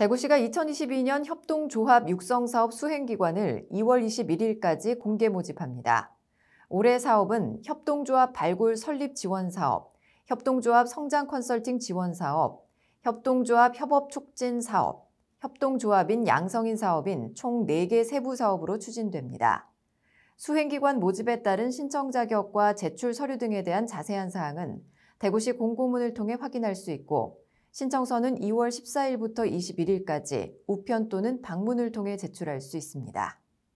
대구시가 2022년 협동조합 육성사업 수행기관을 2월 21일까지 공개 모집합니다. 올해 사업은 협동조합 발굴 설립 지원 사업, 협동조합 성장 컨설팅 지원 사업, 협동조합 협업 촉진 사업, 협동조합인 양성인 사업인 총 4개 세부 사업으로 추진됩니다. 수행기관 모집에 따른 신청 자격과 제출 서류 등에 대한 자세한 사항은 대구시 공고문을 통해 확인할 수 있고 신청서는 2월 14일부터 21일까지 우편 또는 방문을 통해 제출할 수 있습니다.